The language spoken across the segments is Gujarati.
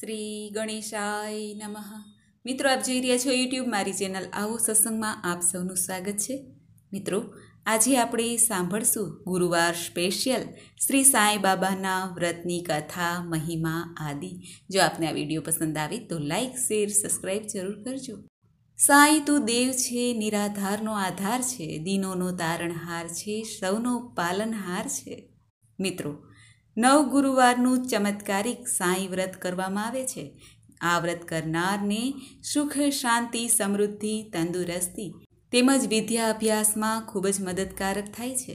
શ્રી ગણેશાય નમઃ મિત્રો આપ જોઈ રહ્યા છો યુટ્યુબ મારી ચેનલ આવો સત્સંગમાં આપ સૌનું સ્વાગત છે મિત્રો આજે આપણે સાંભળશું ગુરુવાર સ્પેશિયલ શ્રી સાંઈ બાબાના વ્રતની કથા મહિમા આદિ જો આપને આ વિડીયો પસંદ આવે તો લાઇક શેર સબસ્ક્રાઈબ જરૂર કરજો સાંઈ તું દેવ છે નિરાધારનો આધાર છે દીનોનો તારણહાર છે સૌનો પાલનહાર છે મિત્રો નવ ગુરુવારનું ચમત્કારિક સાંઈ વ્રત કરવામાં આવે છે આ વ્રત કરનારને સુખ શાંતિ સમૃદ્ધિ તંદુરસ્તી તેમજ વિદ્યા અભ્યાસમાં ખૂબ જ મદદકારક થાય છે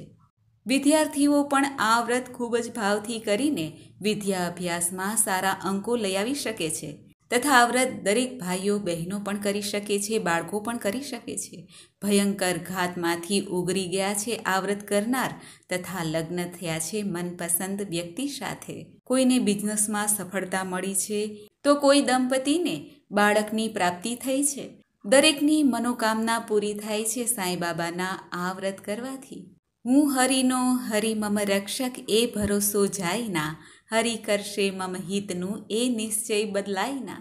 વિદ્યાર્થીઓ પણ આ વ્રત ખૂબ જ ભાવથી કરીને વિદ્યાભ્યાસમાં સારા અંકો લઈ આવી શકે છે તથા આ વ્રત દરેક ભાઈઓ બહેનો પણ કરી શકે છે બાળકો પણ કરી શકે છે ભયંકર ઘાતમાંથી ઉગરી ગયા છે આ વ્રત કરનાર તથા લગ્ન થયા છે મનપસંદ વ્યક્તિ સાથે કોઈને બિઝનેસમાં સફળતા મળી છે તો કોઈ દંપતીને બાળકની પ્રાપ્તિ થઈ છે દરેકની મનોકામના પૂરી થાય છે સાંઈબાબાના આ વ્રત કરવાથી હું હરિનો હરિ મમ રક્ષક એ ભરોસો જાયના હરિ કરશે મમ હિતનું એ નિશ્ચય બદલાયના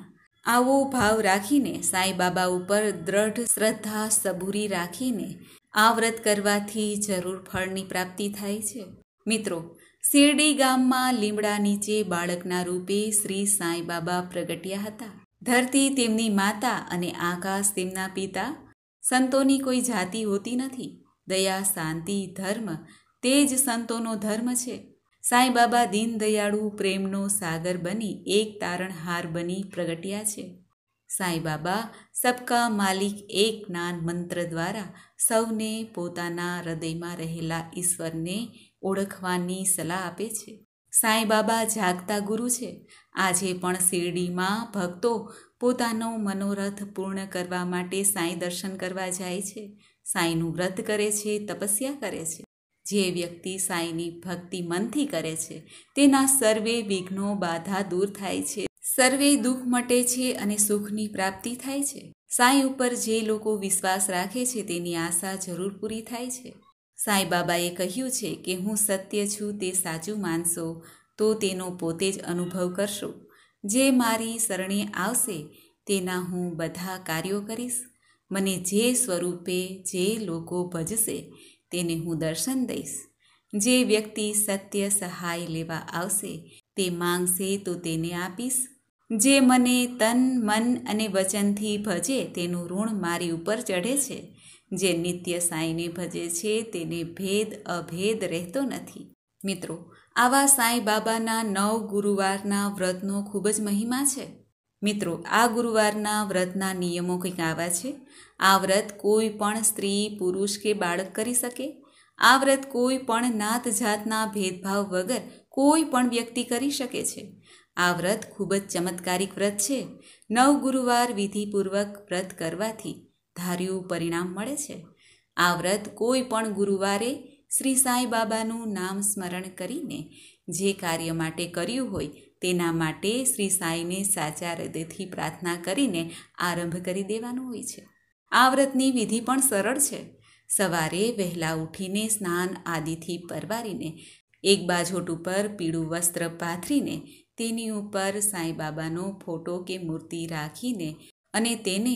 આવો ભાવ રાખીને સાંઈ બાબા ઉપર દ્રઢ શ્રદ્ધા સબૂરી રાખીને આ વ્રત કરવાથી જરૂર ફળની પ્રાપ્તિ થાય છે મિત્રો શિરડી ગામમાં લીમડા નીચે બાળકના રૂપે શ્રી સાંઈબાબા પ્રગટ્યા હતા ધરતી તેમની માતા અને આકાશ તેમના પિતા સંતોની કોઈ જાતિ હોતી નથી દયા શાંતિ ધર્મ તે જ સંતોનો ધર્મ છે સાંઈબાબા દીનદયાળુ પ્રેમનો સાગર બની એક તારણહાર બની પ્રગટ્યા છે સાંઈબાબા સબકા માલિક એક નાન મંત્ર દ્વારા સૌને પોતાના હૃદયમાં રહેલા ઈશ્વરને ઓળખવાની સલાહ આપે છે સાંઈબાબા જાગતા ગુરુ છે આજે પણ શિરડીમાં ભક્તો પોતાનો મનોરથ પૂર્ણ કરવા માટે સાંઈ દર્શન કરવા જાય છે સાંઈનું વ્રત કરે છે તપસ્યા કરે છે જે વ્યક્તિ સાંઈની ભક્તિ મનથી કરે છે તેના સર્વે વિઘ્નો બાધા દૂર થાય છે સર્વે દુઃખ મટે છે અને સુખની પ્રાપ્તિ થાય છે સાંઈ ઉપર જે લોકો વિશ્વાસ રાખે છે તેની આશા જરૂર પૂરી થાય છે સાંઈ બાબાએ કહ્યું છે કે હું સત્ય છું તે સાચું માનશો તો તેનો પોતે જ અનુભવ કરશો જે મારી શરણે આવશે તેના હું બધા કાર્યો કરીશ મને જે સ્વરૂપે જે લોકો ભજશે તેને હું દર્શન દઈશ જે વ્યક્તિ સત્ય સહાય લેવા આવશે તે માંગશે તો તેને આપીશ જે મને તન મન અને વચનથી ભજે તેનું ઋણ મારી ઉપર ચઢે છે જે નિત્ય સાંઈને ભજે છે તેને ભેદ અભેદ રહેતો નથી મિત્રો આવા સાંઈ બાબાના નવ ગુરુવારના વ્રતનો ખૂબ જ મહિમા છે મિત્રો આ ગુરુવારના વ્રતના નિયમો કંઈક આવા છે આ વ્રત કોઈ પણ સ્ત્રી પુરુષ કે બાળક કરી શકે આ વ્રત કોઈ પણ નાત જાતના ભેદભાવ વગર કોઈ પણ વ્યક્તિ કરી શકે છે આ વ્રત ખૂબ જ ચમત્કારિક વ્રત છે નવ ગુરુવાર વિધિપૂર્વક વ્રત કરવાથી ધાર્યું પરિણામ મળે છે આ વ્રત કોઈ પણ ગુરુવારે શ્રી સાંઈ બાબાનું નામ સ્મરણ કરીને જે કાર્ય માટે કર્યું હોય તેના માટે શ્રી સાંઈને સાચા હૃદયથી પ્રાર્થના કરીને આરંભ કરી દેવાનો હોય છે આ વ્રતની વિધિ પણ સરળ છે સવારે વહેલા ઉઠીને સ્નાન આદિથી પરવારીને એક બાજોટ ઉપર પીળું વસ્ત્ર પાથરીને તેની ઉપર સાંઈબાબાનો ફોટો કે મૂર્તિ રાખીને અને તેને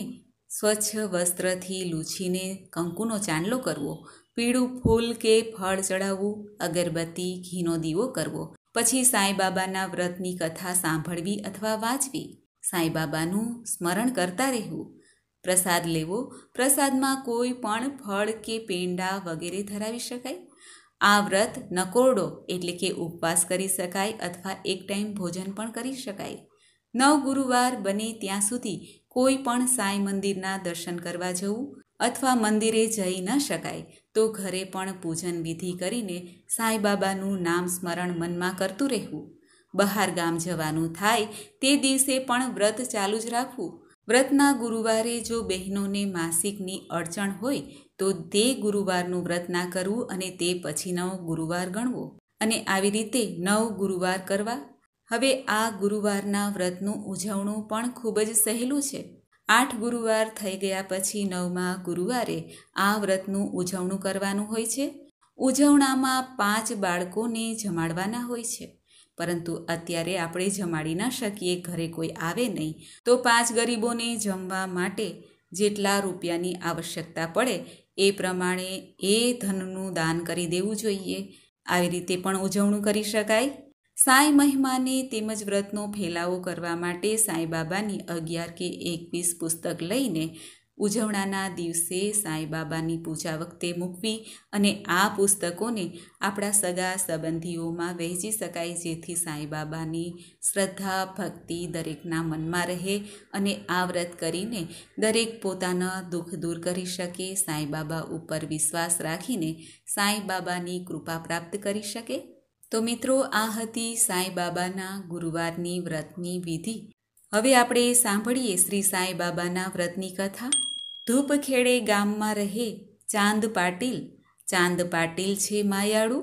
સ્વચ્છ વસ્ત્રથી લૂછીને કંકુનો ચાંદલો કરવો પીળું ફૂલ કે ફળ ચડાવવું અગરબત્તી ઘીનો દીવો કરવો પછી સાંઈબાબાના વ્રતની કથા સાંભળવી અથવા વાંચવી સાંઈબાબાનું સ્મરણ કરતા રહેવું પ્રસાદ લેવો પ્રસાદમાં કોઈ પણ ફળ કે પેંડા વગેરે ધરાવી શકાય આ વ્રત નકોરડો એટલે કે ઉપવાસ કરી શકાય અથવા એક ટાઈમ ભોજન પણ કરી શકાય નવ ગુરુવાર બને ત્યાં સુધી કોઈ પણ સાંઈ મંદિરના દર્શન કરવા જવું અથવા મંદિરે જઈ ન શકાય તો ઘરે પણ પૂજન વિધિ કરીને સાંઈબાબાનું નામ સ્મરણ મનમાં કરતું રહેવું બહાર ગામ જવાનું થાય તે દિવસે પણ વ્રત ચાલુ જ રાખવું વ્રતના ગુરુવારે જો બહેનોને માસિકની અડચણ હોય તો તે ગુરુવારનું વ્રત ના કરવું અને તે પછીનો ગુરુવાર ગણવો અને આવી રીતે નવ ગુરુવાર કરવા હવે આ ગુરુવારના વ્રતનું ઉજવણું પણ ખૂબ જ સહેલું છે આઠ ગુરુવાર થઈ ગયા પછી નવમા ગુરુવારે આ વ્રતનું ઉજવણું કરવાનું હોય છે ઉજવણામાં પાંચ બાળકોને જમાડવાના હોય છે પરંતુ અત્યારે આપણે જમાડી ન શકીએ ઘરે કોઈ આવે નહીં તો પાંચ ગરીબોને જમવા માટે જેટલા રૂપિયાની આવશ્યકતા પડે એ પ્રમાણે એ ધનનું દાન કરી દેવું જોઈએ આવી રીતે પણ ઉજવણું કરી શકાય સાંઈ મહિમાને તેમજ વ્રતનો ફેલાવો કરવા માટે સાંઈબાબાની અગિયાર કે એકવીસ પુસ્તક લઈને ઉજવણાના દિવસે સાંઈબાબાની પૂજા વખતે મૂકવી અને આ પુસ્તકોને આપણા સગા સંબંધીઓમાં વહેંચી શકાય જેથી સાંઈબાબાની શ્રદ્ધા ભક્તિ દરેકના મનમાં રહે અને આ વ્રત કરીને દરેક પોતાના દુઃખ દૂર કરી શકે સાંઈબાબા ઉપર વિશ્વાસ રાખીને સાંઈબાબાની કૃપા પ્રાપ્ત કરી શકે તો મિત્રો આ હતી સાંઈ બાબાના ગુરુવારની વ્રતની વિધિ હવે આપણે સાંભળીએ શ્રી સાંઈ બાબાના વ્રતની કથા ધૂપખેડે ગામમાં રહે ચાંદ પાટીલ ચાંદ પાટીલ છે માયાળુ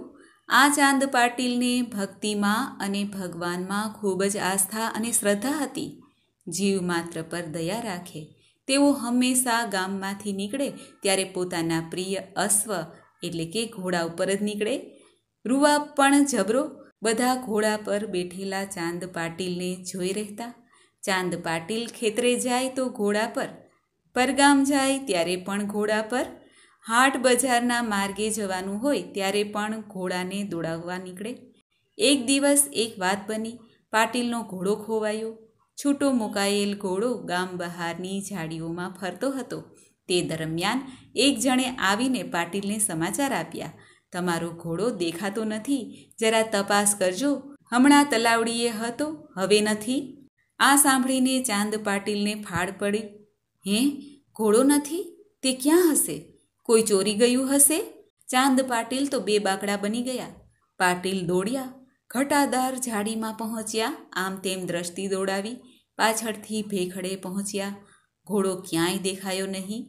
આ ચાંદ પાટીલને ભક્તિમાં અને ભગવાનમાં ખૂબ જ આસ્થા અને શ્રદ્ધા હતી જીવ માત્ર પર દયા રાખે તેઓ હંમેશા ગામમાંથી નીકળે ત્યારે પોતાના પ્રિય અશ્વ એટલે કે ઘોડા ઉપર જ નીકળે રૂવાબ પણ જબરો બધા ઘોડા પર બેઠેલા ચાંદ પાટીલને જોઈ રહેતા ચાંદ પાટીલ ખેતરે જાય તો ઘોડા પર પરગામ જાય ત્યારે પણ ઘોડા પર હાટ બજારના માર્ગે જવાનું હોય ત્યારે પણ ઘોડાને દોડાવવા નીકળે એક દિવસ એક વાત બની પાટીલનો ઘોડો ખોવાયો છૂટો મુકાયેલ ઘોડો ગામ બહારની ઝાડીઓમાં ફરતો હતો તે દરમિયાન એક જણે આવીને પાટીલને સમાચાર આપ્યા તમારો ઘોડો દેખાતો નથી જરા તપાસ કરજો હમણાં તલાવડીએ હતો હવે નથી આ સાંભળીને ચાંદ પાટીલને ફાળ પડી હે ઘોડો નથી તે ક્યાં હશે કોઈ ચોરી ગયું હશે ચાંદ પાટીલ તો બે બાકડા બની ગયા પાટીલ દોડ્યા ઘટાદાર ઝાડીમાં પહોંચ્યા આમ તેમ દ્રષ્ટિ દોડાવી પાછળથી ભેખડે પહોંચ્યા ઘોડો ક્યાંય દેખાયો નહીં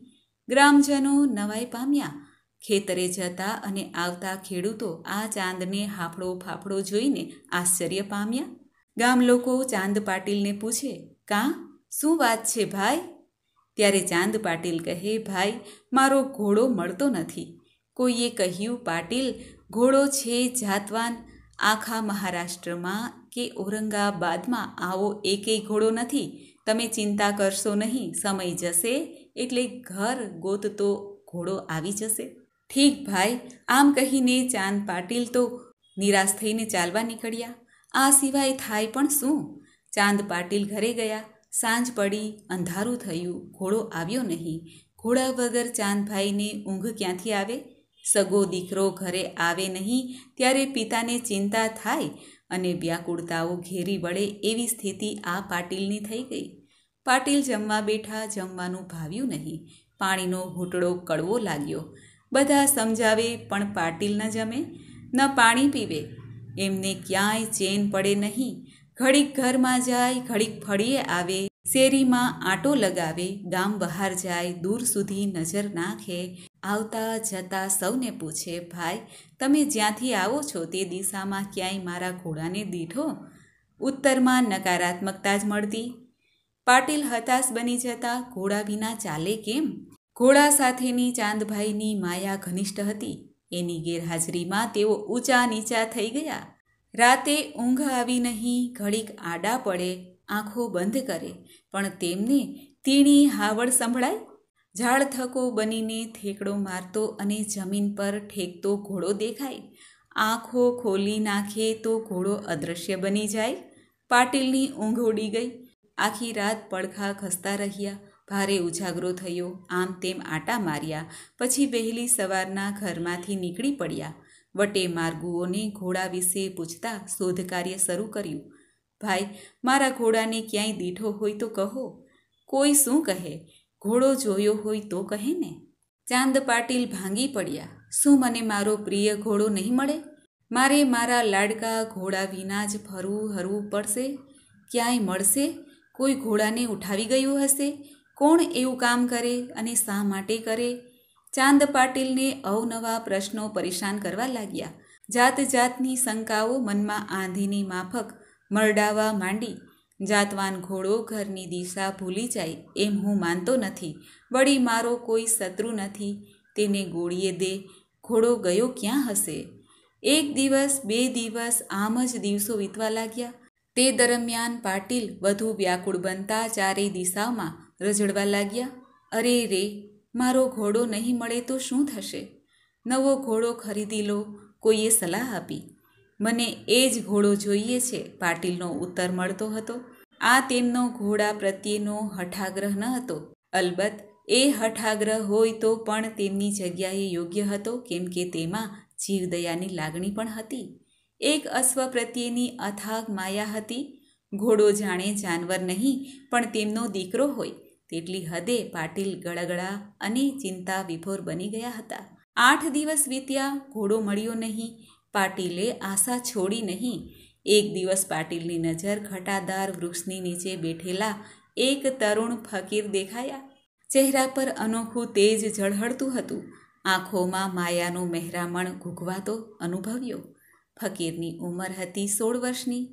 ગ્રામજનો નવાઈ પામ્યા ખેતરે જતા અને આવતા ખેડૂતો આ ચાંદને હાફળો ફાફડો જોઈને આશ્ચર્ય પામ્યા ગામ લોકો ચાંદ પાટીલને પૂછે કાં શું વાત છે ભાઈ ત્યારે ચાંદ પાટીલ કહે ભાઈ મારો ઘોડો મળતો નથી કોઈએ કહ્યું પાટીલ ઘોડો છે જાતવાન આખા મહારાષ્ટ્રમાં કે ઔરંગાબાદમાં આવો એકેય ઘોડો નથી તમે ચિંતા કરશો નહીં સમય જશે એટલે ઘર ગોતતો ઘોડો આવી જશે ઠીક ભાઈ આમ કહીને ચાંદ પાટીલ તો નિરાશ થઈને ચાલવા નીકળ્યા આ સિવાય થાય પણ શું ચાંદ પાટીલ ઘરે ગયા સાંજ પડી અંધારું થયું ઘોડો આવ્યો નહીં ઘોડા વગર ચાંદભાઈને ઊંઘ ક્યાંથી આવે સગો દીકરો ઘરે આવે નહીં ત્યારે પિતાને ચિંતા થાય અને વ્યાકુળતાઓ ઘેરી વળે એવી સ્થિતિ આ પાટીલની થઈ ગઈ પાટીલ જમવા બેઠા જમવાનું ભાવ્યું નહીં પાણીનો ઘૂંટડો કડવો લાગ્યો બધા સમજાવે પણ પાટિલ ન જમે ન પાણી પીવે એમને ક્યાંય ચેન પડે નહીં ઘડીક ઘરમાં જાય ઘડીક ફળીએ આવે શેરીમાં આંટો લગાવે ગામ બહાર જાય દૂર સુધી નજર નાખે આવતા જતા સૌને પૂછે ભાઈ તમે જ્યાંથી આવો છો તે દિશામાં ક્યાંય મારા ઘોડાને દીઠો ઉત્તરમાં નકારાત્મકતા જ મળતી પાટિલ હતાશ બની જતા ઘોડા વિના ચાલે કેમ ઘોડા સાથેની ચાંદભાઈની માયા ઘનિષ્ઠ હતી એની ગેરહાજરીમાં તેઓ ઊંચા નીચા થઈ ગયા રાતે ઊંઘ આવી નહીં ઘડીક આડા પડે આંખો બંધ કરે પણ તેમને તીણી હાવડ સંભળાય ઝાડ થકો બનીને થેકડો મારતો અને જમીન પર ઠેકતો ઘોડો દેખાય આંખો ખોલી નાખે તો ઘોડો અદૃશ્ય બની જાય પાટીલની ઊંઘ ઉડી ગઈ આખી રાત પડખા ખસતા રહ્યા ભારે ઉજાગરો થયો આમ તેમ આટા માર્યા પછી વહેલી સવારના ઘરમાંથી નીકળી પડ્યા વટે માર્ગુઓને ઘોડા વિશે પૂછતા શોધ કાર્ય શરૂ કર્યું ભાઈ મારા ઘોડાને ક્યાંય દીઠો હોય તો કહો કોઈ શું કહે ઘોડો જોયો હોય તો કહે ને ચાંદ પાટીલ ભાંગી પડ્યા શું મને મારો પ્રિય ઘોડો નહીં મળે મારે મારા લાડકા ઘોડા વિના જ ફરવું હરવું પડશે ક્યાંય મળશે કોઈ ઘોડાને ઉઠાવી ગયું હશે કોણ એવું કામ કરે અને શા માટે કરે ચાંદ પાટીલને અવનવા પ્રશ્નો પરેશાન કરવા લાગ્યા જાત જાતની શંકાઓ મનમાં આંધીની માફક મરડાવા માંડી જાતવાન ઘોડો ઘરની દિશા ભૂલી જાય એમ હું માનતો નથી વળી મારો કોઈ શત્રુ નથી તેને ગોળીએ દે ઘોડો ગયો ક્યાં હશે એક દિવસ બે દિવસ આમ જ દિવસો વીતવા લાગ્યા તે દરમિયાન પાટીલ વધુ વ્યાકુળ બનતા ચારેય દિશાઓમાં રઝળવા લાગ્યા અરે રે મારો ઘોડો નહીં મળે તો શું થશે નવો ઘોડો ખરીદી લો કોઈએ સલાહ આપી મને એ જ ઘોડો જોઈએ છે પાટીલનો ઉત્તર મળતો હતો આ તેમનો ઘોડા પ્રત્યેનો હઠાગ્રહ ન હતો અલબત્ત એ હઠાગ્રહ હોય તો પણ તેમની જગ્યાએ યોગ્ય હતો કેમ કે તેમાં જીવદયાની લાગણી પણ હતી એક અશ્વ પ્રત્યેની અથાગ માયા હતી ઘોડો જાણે જાનવર નહીં પણ તેમનો દીકરો હોય તેટલી હદે પાટીલ ગળગળા અને ચિંતા વિભોર બની ગયા હતા આઠ દિવસ વીત્યા ઘોડો મળ્યો નહીં પાટીલે આશા છોડી નહીં એક દિવસ પાટીલની નજર ઘટાદાર વૃક્ષની નીચે બેઠેલા એક તરુણ ફકીર દેખાયા ચહેરા પર અનોખું તેજ ઝળહળતું હતું આંખોમાં માયાનું મહેરામણ ઘૂઘવાતો અનુભવ્યો ફકીરની ઉંમર હતી સોળ વર્ષની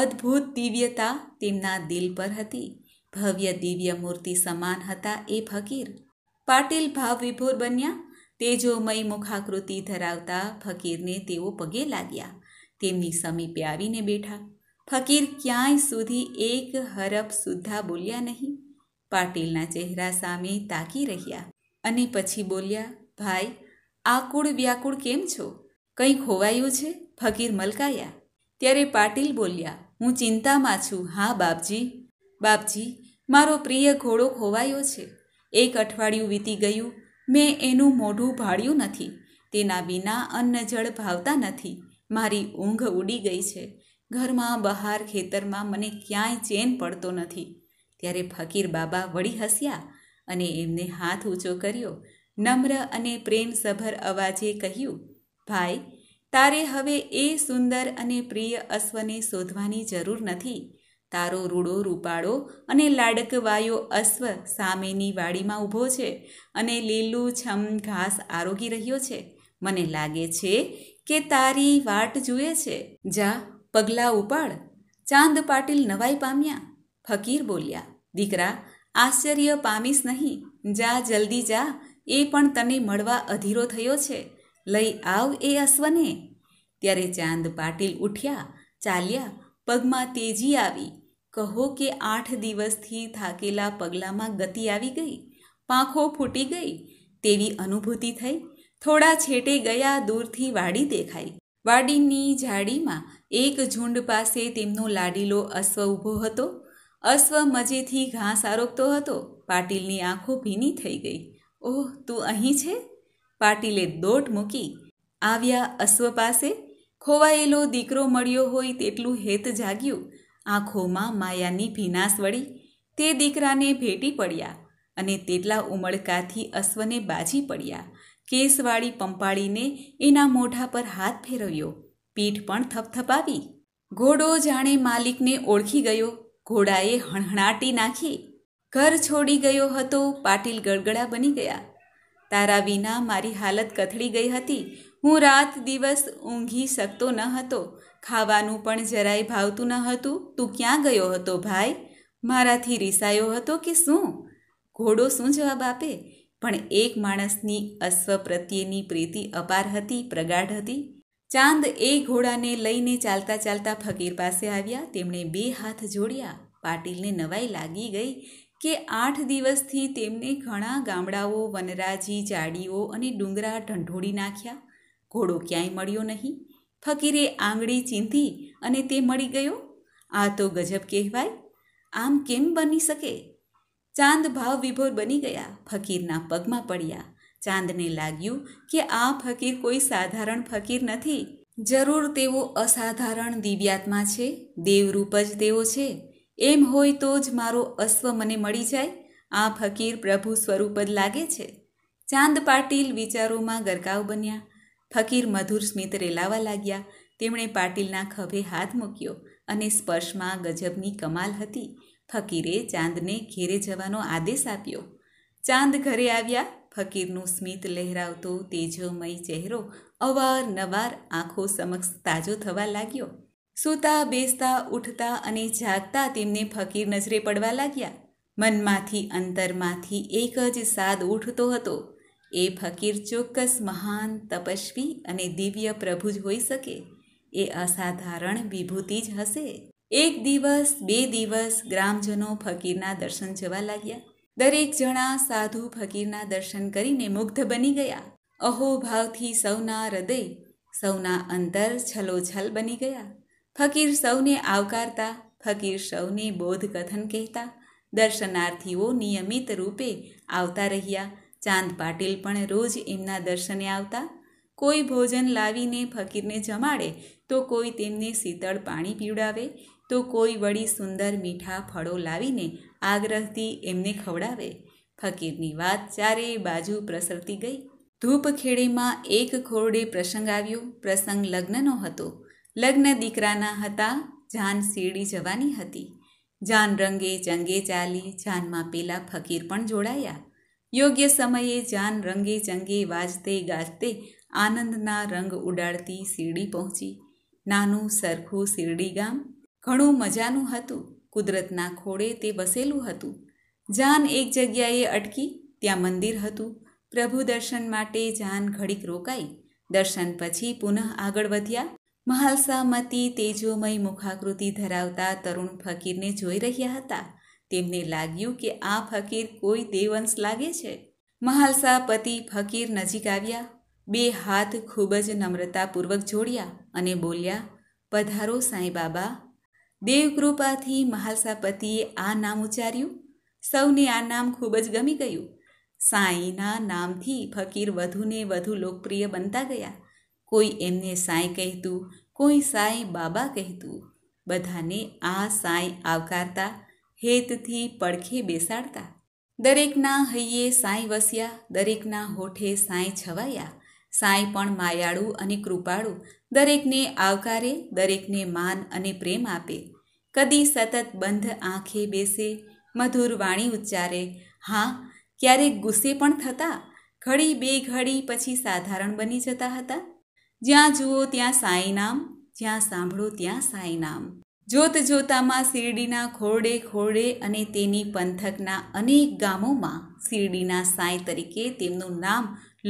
અદ્ભુત દિવ્યતા તેમના દિલ પર હતી ભવ્ય દિવ્ય મૂર્તિ સમાન હતા એ ફકીર પાટિલ ભાવ વિભોર બન્યા તેજોમય મુખાકૃતિ ધરાવતા ફકીરને તેઓ પગે લાગ્યા તેમની સમીપે આવીને બેઠા ફકીર ક્યાંય સુધી એક હરફ સુદ્ધા બોલ્યા નહીં પાટિલના ચહેરા સામે તાકી રહ્યા અને પછી બોલ્યા ભાઈ આકુળ વ્યાકુળ કેમ છો કંઈ ખોવાયું છે ફકીર મલકાયા ત્યારે પાટિલ બોલ્યા હું ચિંતામાં છું હા બાપજી બાપજી મારો પ્રિય ઘોડો ખોવાયો છે એક અઠવાડિયું વીતી ગયું મેં એનું મોઢું ભાળ્યું નથી તેના વિના અન્ન જળ ભાવતા નથી મારી ઊંઘ ઉડી ગઈ છે ઘરમાં બહાર ખેતરમાં મને ક્યાંય ચેન પડતો નથી ત્યારે ફકીર બાબા વળી હસ્યા અને એમને હાથ ઊંચો કર્યો નમ્ર અને પ્રેમસભર અવાજે કહ્યું ભાઈ તારે હવે એ સુંદર અને પ્રિય અશ્વને શોધવાની જરૂર નથી તારો રૂડો રૂપાળો અને લાડકવાયો અશ્વ સામેની વાડીમાં ઊભો છે અને લીલું છમ ઘાસ આરોગી રહ્યો છે મને લાગે છે કે તારી વાટ જુએ છે જા પગલાં ઉપાડ ચાંદ પાટીલ નવાઈ પામ્યા ફકીર બોલ્યા દીકરા આશ્ચર્ય પામીશ નહીં જા જલ્દી જા એ પણ તને મળવા અધીરો થયો છે લઈ આવ એ અશ્વને ત્યારે ચાંદ પાટીલ ઉઠ્યા ચાલ્યા પગમાં તેજી આવી કહો કે આઠ દિવસથી થાકેલા પગલામાં ગતિ આવી ગઈ પાંખો ફૂટી ગઈ તેવી અનુભૂતિ થઈ થોડા છેટે ગયા દૂરથી વાડી દેખાઈ વાડીની ઝાડીમાં એક ઝુંડ પાસે તેમનો લાડીલો અશ્વ ઊભો હતો અશ્વ મજેથી ઘાસ આરોગતો હતો પાટીલની આંખો ભીની થઈ ગઈ ઓહ તું અહીં છે પાટીલે દોટ મૂકી આવ્યા અશ્વ પાસે ખોવાયેલો દીકરો મળ્યો હોય તેટલું હેત જાગ્યું આંખોમાં માયાની ભીનાશ વળી તે દીકરાને ભેટી પડ્યા અને તેટલા ઉમળકાથી અશ્વને બાજી પડ્યા કેસવાળી પંપાળીને એના મોઢા પર હાથ ફેરવ્યો પીઠ પણ થપથપાવી ઘોડો જાણે માલિકને ઓળખી ગયો ઘોડાએ હણહણાટી નાખી ઘર છોડી ગયો હતો પાટીલ ગળગડા બની ગયા તારા વિના મારી હાલત કથળી ગઈ હતી હું રાત દિવસ ઊંઘી શકતો ન હતો ખાવાનું પણ જરાય ભાવતું ન હતું તું ક્યાં ગયો હતો ભાઈ મારાથી રીસાયો હતો કે શું ઘોડો શું જવાબ આપે પણ એક માણસની અશ્વ પ્રત્યેની પ્રીતિ અપાર હતી પ્રગાઢ હતી ચાંદ એ ઘોડાને લઈને ચાલતા ચાલતા ફકીર પાસે આવ્યા તેમણે બે હાથ જોડ્યા પાટીલને નવાઈ લાગી ગઈ કે આઠ દિવસથી તેમને ઘણા ગામડાઓ વનરાજી જાડીઓ અને ડુંગરા ઢંઢોળી નાખ્યા ઘોડો ક્યાંય મળ્યો નહીં ફકીરે આંગળી ચીંધી અને તે મળી ગયો આ તો ગજબ કહેવાય આમ કેમ બની શકે ચાંદ ભાવ વિભોર બની ગયા ફકીરના પગમાં પડ્યા ચાંદને લાગ્યું કે આ ફકીર કોઈ સાધારણ ફકીર નથી જરૂર તેઓ અસાધારણ દિવ્યાત્મા છે દેવરૂપ જ તેઓ છે એમ હોય તો જ મારો અશ્વ મને મળી જાય આ ફકીર પ્રભુ સ્વરૂપ જ લાગે છે ચાંદ પાટીલ વિચારોમાં ગરકાવ બન્યા ફકીર મધુર સ્મિત રેલાવા લાગ્યા તેમણે પાટીલના ખભે હાથ મૂક્યો અને સ્પર્શમાં ગજબની કમાલ હતી ફકીરે ચાંદને ઘેરે જવાનો આદેશ આપ્યો ચાંદ ઘરે આવ્યા ફકીરનું સ્મિત લહેરાવતો તેજોમય ચહેરો અવારનવાર આંખો સમક્ષ તાજો થવા લાગ્યો સૂતા બેસતા ઉઠતા અને જાગતા તેમને ફકીર નજરે પડવા લાગ્યા મનમાંથી અંતરમાંથી એક જ સાદ ઉઠતો હતો એ ફકીર ચોક્કસ મહાન તપસ્વી અને દિવ્ય પ્રભુ જ હોઈ શકે એ અસાધારણ વિભૂતિ જ હશે એક દિવસ બે દિવસ ગ્રામજનો ફકીરના દર્શન જવા લાગ્યા દરેક જણા સાધુ ફકીરના દર્શન કરીને મુગ્ધ બની ગયા અહોભાવથી સૌના હૃદય સૌના અંતર છલોછલ બની ગયા ફકીર સૌને આવકારતા ફકીર સૌને બોધકથન કહેતા દર્શનાર્થીઓ નિયમિત રૂપે આવતા રહ્યા ચાંદ પાટીલ પણ રોજ એમના દર્શને આવતા કોઈ ભોજન લાવીને ફકીરને જમાડે તો કોઈ તેમને શીતળ પાણી પીવડાવે તો કોઈ વળી સુંદર મીઠા ફળો લાવીને આગ્રહથી એમને ખવડાવે ફકીરની વાત ચારેય બાજુ પ્રસરતી ગઈ ધૂપખેડીમાં એક ખોરડે પ્રસંગ આવ્યો પ્રસંગ લગ્નનો હતો લગ્ન દીકરાના હતા જાન શેરડી જવાની હતી જાન રંગે જંગે ચાલી જાનમાં પેલા ફકીર પણ જોડાયા યોગ્ય સમયે જાન રંગે ચંગે વાજતે ગાજતે આનંદના રંગ ઉડાડતી શિરડી પહોંચી નાનું સરખું શિરડી ગામ ઘણું મજાનું હતું કુદરતના ખોળે તે વસેલું હતું જાન એક જગ્યાએ અટકી ત્યાં મંદિર હતું પ્રભુ દર્શન માટે જાન ઘડીક રોકાઈ દર્શન પછી પુનઃ આગળ વધ્યા મહાલસામતી તેજોમય મુખાકૃતિ ધરાવતા તરુણ ફકીરને જોઈ રહ્યા હતા તેમને લાગ્યું કે આ ફકીર કોઈ દેવંશ લાગે છે મહાલસા પતિ ફકીર નજીક આવ્યા બે હાથ ખૂબ જ નમ્રતાપૂર્વક જોડ્યા અને બોલ્યા પધારો સાંઈ બાબા દેવકૃપાથી મહાલસાપતિએ આ નામ ઉચ્ચાર્યું સૌને આ નામ ખૂબ જ ગમી ગયું સાંઈના નામથી ફકીર વધુને વધુ લોકપ્રિય બનતા ગયા કોઈ એમને સાંઈ કહેતું કોઈ સાંઈ બાબા કહેતું બધાને આ સાંઈ આવકારતા હેતથી પડખે બેસાડતા દરેકના હૈયે સાંઈ વસ્યા દરેકના હોઠે સાંઈ છવાયા સાંઈ પણ માયાળુ અને કૃપાળુ દરેકને આવકારે દરેકને માન અને પ્રેમ આપે કદી સતત બંધ આંખે બેસે મધુર વાણી ઉચ્ચારે હા ક્યારેક ગુસ્સે પણ થતા ઘડી બે ઘડી પછી સાધારણ બની જતા હતા જ્યાં જુઓ ત્યાં સાંઈ નામ જ્યાં સાંભળો ત્યાં સાંઈ નામ જોત જોતામાં શિરડીના ખોરડે ખોરડે અને તેની પંથકના અનેક ગામોમાં શિરડીના સાંઈ તરીકે તેમનું નામ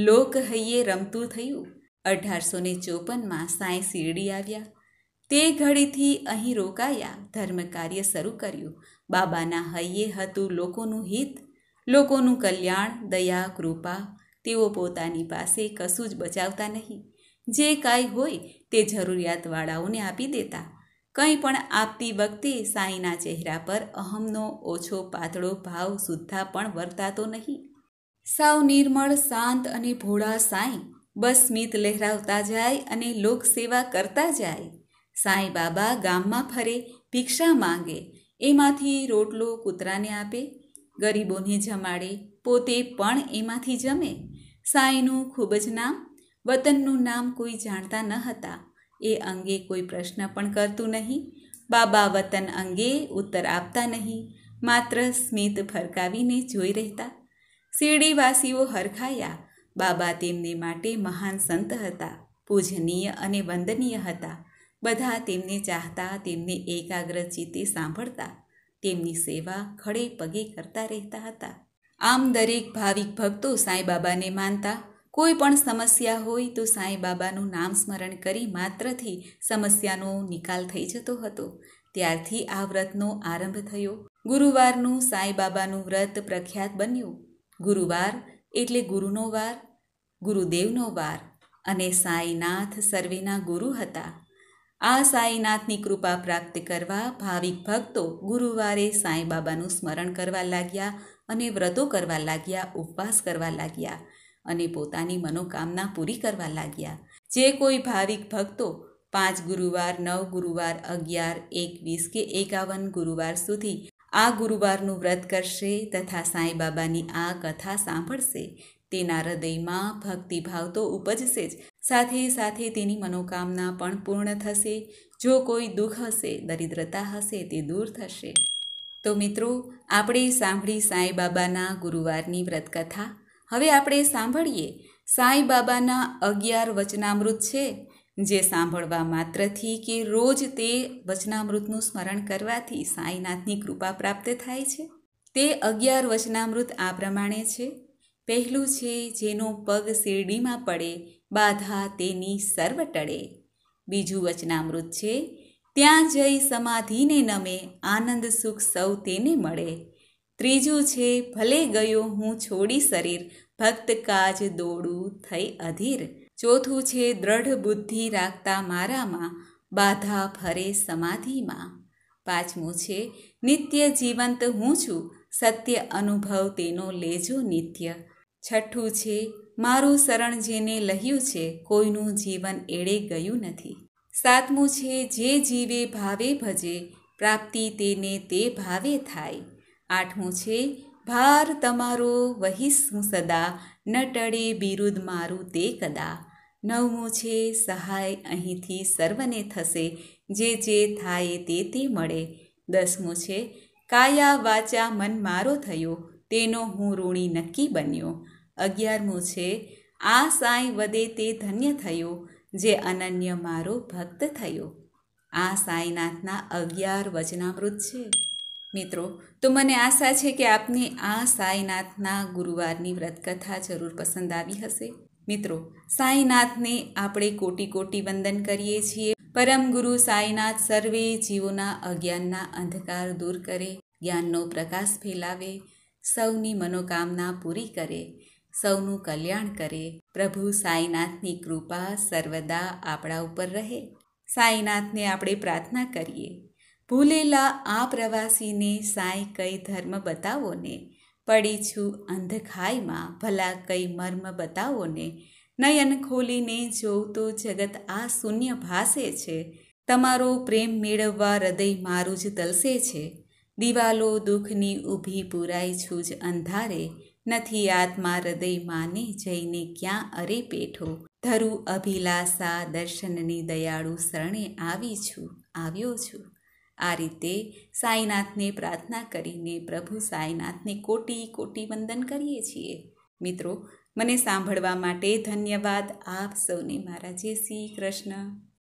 લોકહૈયે રમતું થયું અઢારસો ને ચોપનમાં સાંઈ શિરડી આવ્યા તે ઘડીથી અહીં રોકાયા ધર્મ કાર્ય શરૂ કર્યું બાબાના હૈયે હતું લોકોનું હિત લોકોનું કલ્યાણ દયા કૃપા તેઓ પોતાની પાસે કશું જ બચાવતા નહીં જે કાંઈ હોય તે જરૂરિયાતવાળાઓને આપી દેતા કંઈ પણ આપતી વખતે સાંઈના ચહેરા પર અહમનો ઓછો પાતળો ભાવ સુદ્ધા પણ વર્તાતો નહીં સાવ નિર્મળ શાંત અને ભોળા સાંઈ બસ સ્મિત લહેરાવતા જાય અને લોકસેવા કરતા જાય સાંઈ બાબા ગામમાં ફરે ભિક્ષા માંગે એમાંથી રોટલો કૂતરાને આપે ગરીબોને જમાડે પોતે પણ એમાંથી જમે સાંઈનું ખૂબ જ નામ વતનનું નામ કોઈ જાણતા ન હતા એ અંગે કોઈ પ્રશ્ન પણ કરતું નહીં બાબા વતન અંગે ઉત્તર આપતા નહીં માત્ર સ્મિત ફરકાવીને જોઈ રહેતા શિરડીવાસીઓ હરખાયા બાબા તેમને માટે મહાન સંત હતા પૂજનીય અને વંદનીય હતા બધા તેમને ચાહતા તેમને એકાગ્ર ચિત્તે સાંભળતા તેમની સેવા ખડે પગે કરતા રહેતા હતા આમ દરેક ભાવિક ભક્તો સાંઈબાબાને માનતા કોઈ પણ સમસ્યા હોય તો સાંઈ બાબાનું નામ સ્મરણ કરી માત્રથી સમસ્યાનો નિકાલ થઈ જતો હતો ત્યારથી આ વ્રતનો આરંભ થયો ગુરુવારનું સાંઈ બાબાનું વ્રત પ્રખ્યાત બન્યું ગુરુવાર એટલે ગુરુનો વાર ગુરુદેવનો વાર અને સાંઈનાથ સર્વેના ગુરુ હતા આ સાંઈનાથની કૃપા પ્રાપ્ત કરવા ભાવિક ભક્તો ગુરુવારે સાંઈ બાબાનું સ્મરણ કરવા લાગ્યા અને વ્રતો કરવા લાગ્યા ઉપવાસ કરવા લાગ્યા અને પોતાની મનોકામના પૂરી કરવા લાગ્યા જે કોઈ ભાવિક ભક્તો પાંચ ગુરુવાર નવ ગુરુવાર અગિયાર એકવીસ કે એકાવન ગુરુવાર સુધી આ ગુરુવારનું વ્રત કરશે તથા સાંઈબાબાની આ કથા સાંભળશે તેના હૃદયમાં ભક્તિભાવ તો ઉપજશે જ સાથે સાથે તેની મનોકામના પણ પૂર્ણ થશે જો કોઈ દુઃખ હશે દરિદ્રતા હશે તે દૂર થશે તો મિત્રો આપણે સાંભળી સાંઈબાબાના ગુરુવારની વ્રતકથા હવે આપણે સાંભળીએ સાંઈ બાબાના અગિયાર વચનામૃત છે જે સાંભળવા માત્રથી કે રોજ તે વચનામૃતનું સ્મરણ કરવાથી સાંઈનાથની કૃપા પ્રાપ્ત થાય છે તે અગિયાર વચનામૃત આ પ્રમાણે છે પહેલું છે જેનો પગ શેરડીમાં પડે બાધા તેની સર્વ ટળે બીજું વચનામૃત છે ત્યાં જઈ સમાધિને નમે આનંદ સુખ સૌ તેને મળે ત્રીજું છે ભલે ગયો હું છોડી શરીર ભક્ત કાજ દોડું થઈ અધીર ચોથું છે દ્રઢ બુદ્ધિ રાખતા મારામાં બાધા ફરે સમાધિમાં પાંચમું છે નિત્ય જીવંત હું છું સત્ય અનુભવ તેનો લેજો નિત્ય છઠ્ઠું છે મારું શરણ જેને લહ્યું છે કોઈનું જીવન એળે ગયું નથી સાતમું છે જે જીવે ભાવે ભજે પ્રાપ્તિ તેને તે ભાવે થાય આઠમું છે ભાર તમારો વહીશ સદા ન બિરુદ મારું તે કદા નવમું છે સહાય અહીંથી સર્વને થશે જે જે થાય તે તે મળે દસમું છે કાયા વાચા મન મારો થયો તેનો હું ઋણી નક્કી બન્યો અગિયારમું છે આ સાંઈ વધે તે ધન્ય થયો જે અનન્ય મારો ભક્ત થયો આ સાંઈનાથના અગિયાર વચનામૃત છે મિત્રો તો મને આશા છે કે આપને આ સાંઈનાથના ગુરુવારની વ્રતકથા જરૂર પસંદ આવી હશે મિત્રો સાંઈનાથને આપણે કોટી કોટી વંદન કરીએ છીએ પરમ ગુરુ સાંઈનાથ સર્વે જીવોના અજ્ઞાનના અંધકાર દૂર કરે જ્ઞાનનો પ્રકાશ ફેલાવે સૌની મનોકામના પૂરી કરે સૌનું કલ્યાણ કરે પ્રભુ સાંઈનાથની કૃપા સર્વદા આપણા ઉપર રહે સાંઈનાથને આપણે પ્રાર્થના કરીએ ભૂલેલા આ પ્રવાસીને સાંઈ કઈ ધર્મ બતાવોને પડી છું અંધખાઈમાં ભલા કઈ મર્મ બતાવોને નયન ખોલીને જોઉં તો જગત આ શૂન્ય ભાસે છે તમારો પ્રેમ મેળવવા હૃદય મારું જ તલસે છે દિવાલો દુઃખની ઊભી પુરાઈ છું જ અંધારે નથી આત્મા હૃદય માને જઈને ક્યાં અરે પેઠો ધરું અભિલાષા દર્શનની દયાળુ શરણે આવી છું આવ્યો છું આ રીતે સાંઈનાથને પ્રાર્થના કરીને પ્રભુ સાંઈનાથને કોટી કોટી વંદન કરીએ છીએ મિત્રો મને સાંભળવા માટે ધન્યવાદ આપ સૌને મારા જય શ્રી કૃષ્ણ